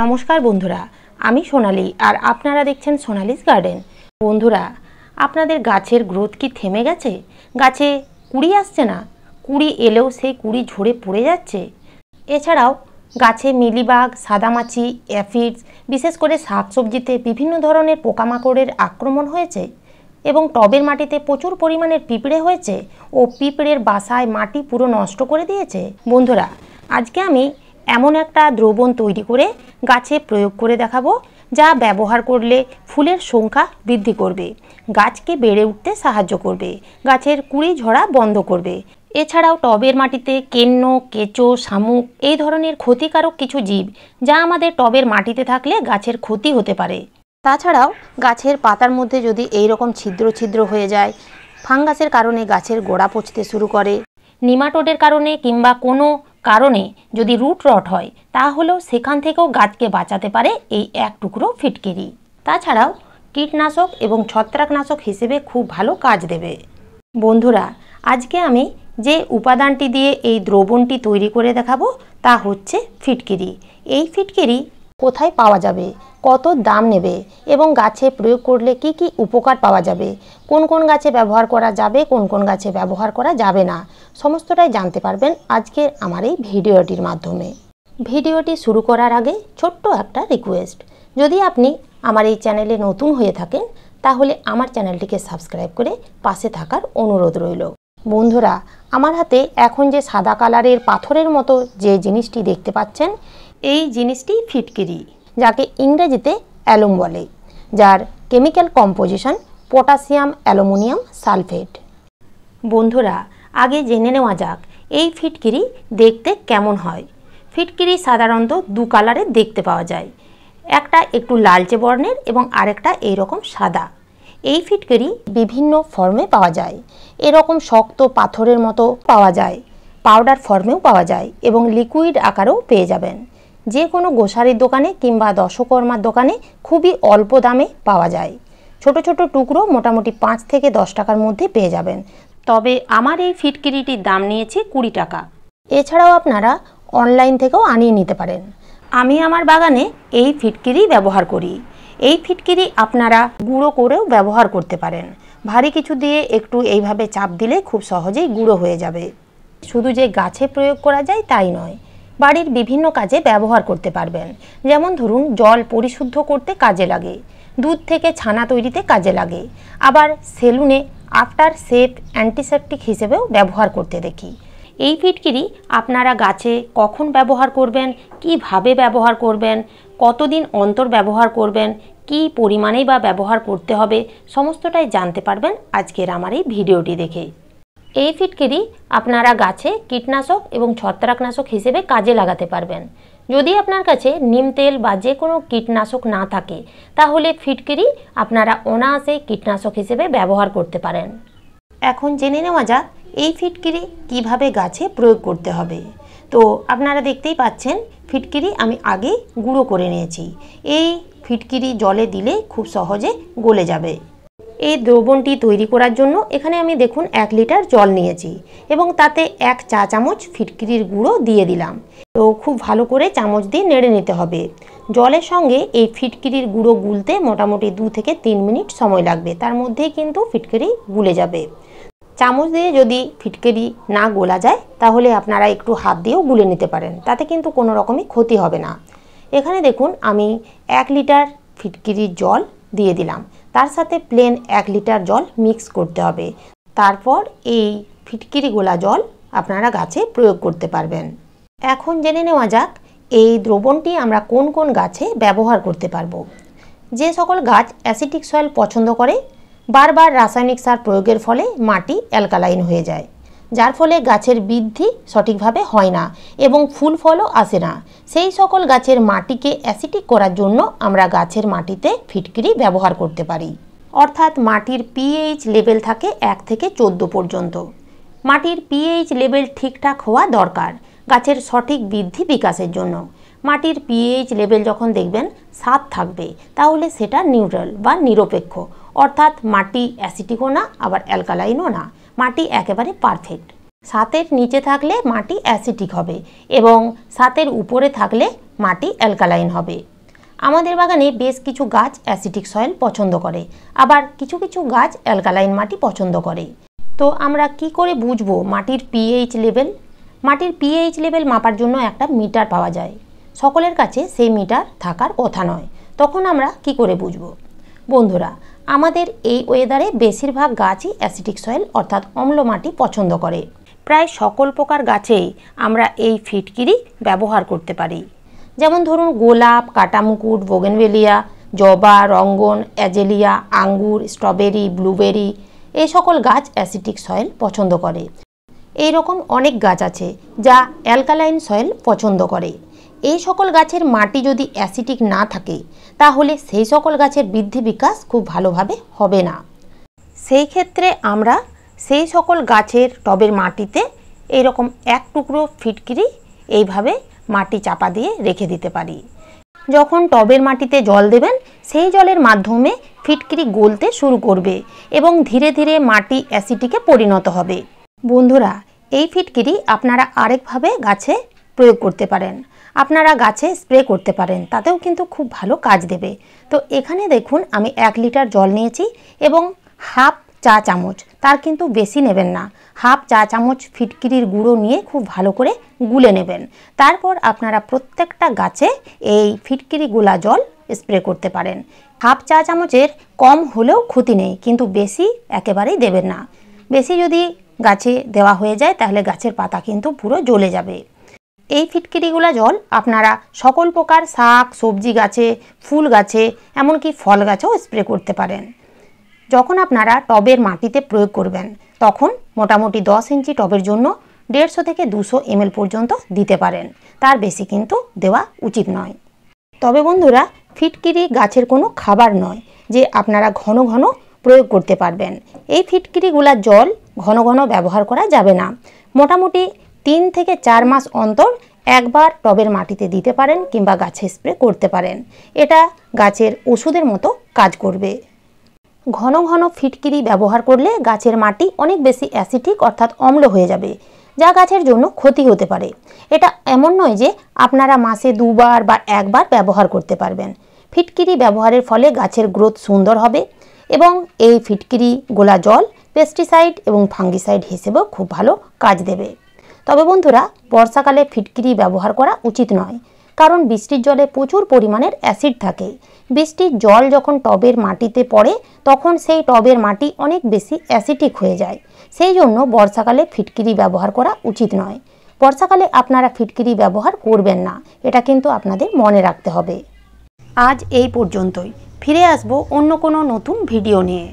নমস্কার বন্ধুরা আমি সোনালি আর আপনারা দেখছেন সোনালিস গার্ডেন বন্ধুরা আপনাদের গাছের গ্রোথ কি থেমে গেছে গাছে কুড়ি আসছে না কুড়ি এলেও সেই কুড়ি ঝরে পড়ে যাচ্ছে এছাড়াও গাছে মিলিবাগ সাদামাছি অ্যাফিডস বিশেষ করে শাকসবজিতে বিভিন্ন ধরনের পোকামাকড়ের আক্রমণ হয়েছে এবং টবের মাটিতে প্রচুর পরিমাণের পিঁপড়ে হয়েছে ও পিঁপড়ের বাসায় মাটি পুরো নষ্ট করে দিয়েছে বন্ধুরা আজকে আমি এমন একটা দ্রবণ তৈরি করে গাছে প্রয়োগ করে দেখাবো যা ব্যবহার করলে ফুলের সংখ্যা বৃদ্ধি করবে গাছকে বেড়ে উঠতে সাহায্য করবে গাছের কুড়ি ঝরা বন্ধ করবে এছাড়াও টবের মাটিতে কেন্ন কেঁচো শামুক এই ধরনের ক্ষতিকারক কিছু জীব যা আমাদের টবের মাটিতে থাকলে গাছের ক্ষতি হতে পারে তাছাড়াও গাছের পাতার মধ্যে যদি এই রকম ছিদ্র ছিদ্র হয়ে যায় ফাঙ্গাসের কারণে গাছের গোড়া পচতে শুরু করে নিমাটোডের কারণে কিংবা কোনো কারণে যদি রুট রট হয় তাহলেও সেখান থেকেও গাছকে বাঁচাতে পারে এই এক টুকরো ফিটকেরি তাছাড়াও কীটনাশক এবং ছত্রাকনাশক হিসেবে খুব ভালো কাজ দেবে বন্ধুরা আজকে আমি যে উপাদানটি দিয়ে এই দ্রবণটি তৈরি করে দেখাবো তা হচ্ছে ফিটকিরি এই ফিটকিরি কোথায় পাওয়া যাবে কত দাম নেবে এবং গাছে প্রয়োগ করলে কি কি উপকার পাওয়া যাবে কোন কোন গাছে ব্যবহার করা যাবে কোন কোন গাছে ব্যবহার করা যাবে না সমস্তটাই জানতে পারবেন আজকের আমার এই ভিডিওটির মাধ্যমে ভিডিওটি শুরু করার আগে ছোট্ট একটা রিকোয়েস্ট যদি আপনি আমার এই চ্যানেলে নতুন হয়ে থাকেন তাহলে আমার চ্যানেলটিকে সাবস্ক্রাইব করে পাশে থাকার অনুরোধ রইল বন্ধুরা আমার হাতে এখন যে সাদা কালারের পাথরের মতো যে জিনিসটি দেখতে পাচ্ছেন এই জিনিসটি ফিটকিরি যাকে ইংরেজিতে অ্যালুম বলে যার chemical composition potassium aluminium sulphate বন্ধুরা আগে জেনে নেওয়া যাক এই ফিটকিরি দেখতে কেমন হয় ফিটকিরি সাধারণত দু কালারে দেখতে পাওয়া যায় একটা একটু লালচে বর্ণের এবং আরেকটা এইরকম সাদা এই ফিটকিরি বিভিন্ন ফর্মে পাওয়া যায় এরকম শক্ত পাথরের মতো পাওয়া যায় পাউডার ফর্মেও পাওয়া যায় এবং লিকুইড আকারেও পেয়ে যাবেন যে কোনো গোসারির দোকানে কিংবা দশকর্মার দোকানে খুবই অল্প দামে পাওয়া যায় ছোট ছোট টুকরো মোটামুটি পাঁচ থেকে দশ টাকার মধ্যে পেয়ে যাবেন তবে আমার এই ফিটকিরিটির দাম নিয়েছে কুড়ি টাকা এছাড়াও আপনারা অনলাইন থেকেও আনিয়ে নিতে পারেন আমি আমার বাগানে এই ফিটকিরি ব্যবহার করি এই ফিটকিরি আপনারা গুঁড়ো করেও ব্যবহার করতে পারেন ভারী কিছু দিয়ে একটু এইভাবে চাপ দিলে খুব সহজেই গুঁড়ো হয়ে যাবে শুধু যে গাছে প্রয়োগ করা যায় তাই নয় বাড়ির বিভিন্ন কাজে ব্যবহার করতে পারবেন যেমন ধরুন জল পরিশুদ্ধ করতে কাজে লাগে দুধ থেকে ছানা তৈরিতে কাজে লাগে আবার সেলুনে আফটার সেপ অ্যান্টিসেপটিক হিসেবেও ব্যবহার করতে দেখি এই ফিটকিরি আপনারা গাছে কখন ব্যবহার করবেন কিভাবে ব্যবহার করবেন কতদিন অন্তর ব্যবহার করবেন কি পরিমাণেই বা ব্যবহার করতে হবে সমস্তটাই জানতে পারবেন আজকের আমার এই ভিডিওটি দেখে এই ফিটকিরি আপনারা গাছে কীটনাশক এবং ছত্রাকনাশক হিসেবে কাজে লাগাতে পারবেন যদি আপনার কাছে নিম তেল বা যে কোনো কীটনাশক না থাকে তাহলে ফিটকিরি আপনারা অনায়াসে কীটনাশক হিসেবে ব্যবহার করতে পারেন এখন জেনে নেওয়া যাক এই ফিটকিরি কিভাবে গাছে প্রয়োগ করতে হবে তো আপনারা দেখতেই পাচ্ছেন ফিটকিরি আমি আগে গুঁড়ো করে নিয়েছি এই ফিটকিরি জলে দিলে খুব সহজে গলে যাবে এই দ্রবণটি তৈরি করার জন্য এখানে আমি দেখুন এক লিটার জল নিয়েছি এবং তাতে এক চা চামচ ফিটকিরির গুঁড়ো দিয়ে দিলাম তো খুব ভালো করে চামচ দিয়ে নেড়ে নিতে হবে জলের সঙ্গে এই ফিটকিরির গুঁড়ো গুলতে মোটামুটি দু থেকে তিন মিনিট সময় লাগবে তার মধ্যেই কিন্তু ফিটকিরি গুলে যাবে চামচ দিয়ে যদি ফিটকিরি না গোলা যায় তাহলে আপনারা একটু হাত দিয়েও গুলে নিতে পারেন তাতে কিন্তু কোনো রকমই ক্ষতি হবে না এখানে দেখুন আমি এক লিটার ফিটকিরির জল দিয়ে দিলাম তার সাথে প্লেন এক লিটার জল মিক্স করতে হবে তারপর এই ফিটকিরি গোলা জল আপনারা গাছে প্রয়োগ করতে পারবেন এখন জেনে নেওয়া যাক এই দ্রবণটি আমরা কোন কোন গাছে ব্যবহার করতে পারবো যে সকল গাছ অ্যাসিটিক সয়েল পছন্দ করে বারবার রাসায়নিক সার প্রয়োগের ফলে মাটি অ্যালকালাইন হয়ে যায় যার ফলে গাছের বৃদ্ধি সঠিকভাবে হয় না এবং ফুল ফলও আসে না সেই সকল গাছের মাটিকে অ্যাসিটিক করার জন্য আমরা গাছের মাটিতে ফিটকিরি ব্যবহার করতে পারি অর্থাৎ মাটির পিএইচ লেভেল থাকে এক থেকে চোদ্দ পর্যন্ত মাটির পিএইচ লেভেল ঠিকঠাক হওয়া দরকার গাছের সঠিক বৃদ্ধি বিকাশের জন্য মাটির পিএইচ লেভেল যখন দেখবেন সাত থাকবে তাহলে সেটা নিউট্রাল বা নিরপেক্ষ অর্থাৎ মাটি অ্যাসিটিকও না আবার অ্যালকালাইনও না মাটি একেবারে পারফেক্ট সাতের নিচে থাকলে মাটি অ্যাসিডিক হবে এবং সাতের উপরে থাকলে মাটি অ্যালকালাইন হবে আমাদের বাগানে বেশ কিছু গাছ অ্যাসিডিক সয়েল পছন্দ করে আবার কিছু কিছু গাছ অ্যালকালাইন মাটি পছন্দ করে তো আমরা কি করে বুঝবো মাটির পিএইচ লেভেল মাটির পিএইচ লেভেল মাপার জন্য একটা মিটার পাওয়া যায় সকলের কাছে সেই মিটার থাকার কথা নয় তখন আমরা কি করে বুঝবো বন্ধুরা আমাদের এই ওয়েদারে বেশিরভাগ গাছই অ্যাসিডিক সয়েল অর্থাৎ অম্ল মাটি পছন্দ করে প্রায় সকল প্রকার গাছেই আমরা এই ফিটকিরি ব্যবহার করতে পারি যেমন ধরুন গোলাপ কাটামুকুট বোগেনভেলিয়া জবা রঙ্গন অ্যাজেলিয়া আঙ্গুর স্ট্রবেরি ব্লুবেরি এই সকল গাছ অ্যাসিডিক সয়েল পছন্দ করে এই রকম অনেক গাছ আছে যা অ্যালকালাইন সয়েল পছন্দ করে এই সকল গাছের মাটি যদি অ্যাসিডিক না থাকে তাহলে সেই সকল গাছের বৃদ্ধি বিকাশ খুব ভালোভাবে হবে না সেই ক্ষেত্রে আমরা সেই সকল গাছের টবের মাটিতে এরকম এক টুকরো ফিটকিরি এইভাবে মাটি চাপা দিয়ে রেখে দিতে পারি যখন টবের মাটিতে জল দেবেন সেই জলের মাধ্যমে ফিটকিরি গলতে শুরু করবে এবং ধীরে ধীরে মাটি অ্যাসিডিকে পরিণত হবে বন্ধুরা এই ফিটকিরি আপনারা আরেকভাবে গাছে প্রয়োগ করতে পারেন আপনারা গাছে স্প্রে করতে পারেন তাতেও কিন্তু খুব ভালো কাজ দেবে তো এখানে দেখুন আমি এক লিটার জল নিয়েছি এবং হাফ চা চামচ তার কিন্তু বেশি নেবেন না হাফ চা চামচ ফিটকিরির গুঁড়ো নিয়ে খুব ভালো করে গুলে নেবেন তারপর আপনারা প্রত্যেকটা গাছে এই ফিটকিরি গোলা জল স্প্রে করতে পারেন হাফ চা চামচের কম হলেও ক্ষতি নেই কিন্তু বেশি একেবারেই দেবেন না বেশি যদি গাছে দেওয়া হয়ে যায় তাহলে গাছের পাতা কিন্তু পুরো জ্বলে যাবে এই ফিটকিরিগুলা জল আপনারা সকল প্রকার শাক সবজি গাছে ফুল গাছে এমনকি ফল গাছেও স্প্রে করতে পারেন যখন আপনারা টবের মাটিতে প্রয়োগ করবেন তখন মোটামুটি দশ ইঞ্চি টবের জন্য দেড়শো থেকে দুশো এমএল পর্যন্ত দিতে পারেন তার বেশি কিন্তু দেওয়া উচিত নয় তবে বন্ধুরা ফিটকিরি গাছের কোনো খাবার নয় যে আপনারা ঘন ঘন প্রয়োগ করতে পারবেন এই ফিটকিরিগুলার জল ঘন ঘন ব্যবহার করা যাবে না মোটামুটি তিন থেকে চার মাস অন্তর একবার টবের মাটিতে দিতে পারেন কিংবা গাছে স্প্রে করতে পারেন এটা গাছের ওষুধের মতো কাজ করবে ঘন ঘন ফিটকিরি ব্যবহার করলে গাছের মাটি অনেক বেশি অ্যাসিটিক অর্থাৎ অম্ল হয়ে যাবে যা গাছের জন্য ক্ষতি হতে পারে এটা এমন নয় যে আপনারা মাসে দুবার বা একবার ব্যবহার করতে পারবেন ফিটকিরি ব্যবহারের ফলে গাছের গ্রোথ সুন্দর হবে এবং এই ফিটকিরি গোলা জল পেস্টিসাইড এবং ফাঙ্গিসাইড হিসেবেও খুব ভালো কাজ দেবে তবে বন্ধুরা বর্ষাকালে ফিটকিরি ব্যবহার করা উচিত নয় কারণ বৃষ্টির জলে প্রচুর পরিমাণের অ্যাসিড থাকে বৃষ্টির জল যখন টবের মাটিতে পড়ে তখন সেই টবের মাটি অনেক বেশি অ্যাসিডিক হয়ে যায় সেই জন্য বর্ষাকালে ফিটকিরি ব্যবহার করা উচিত নয় বর্ষাকালে আপনারা ফিটকিরি ব্যবহার করবেন না এটা কিন্তু আপনাদের মনে রাখতে হবে আজ এই পর্যন্তই ফিরে আসব অন্য কোনো নতুন ভিডিও নিয়ে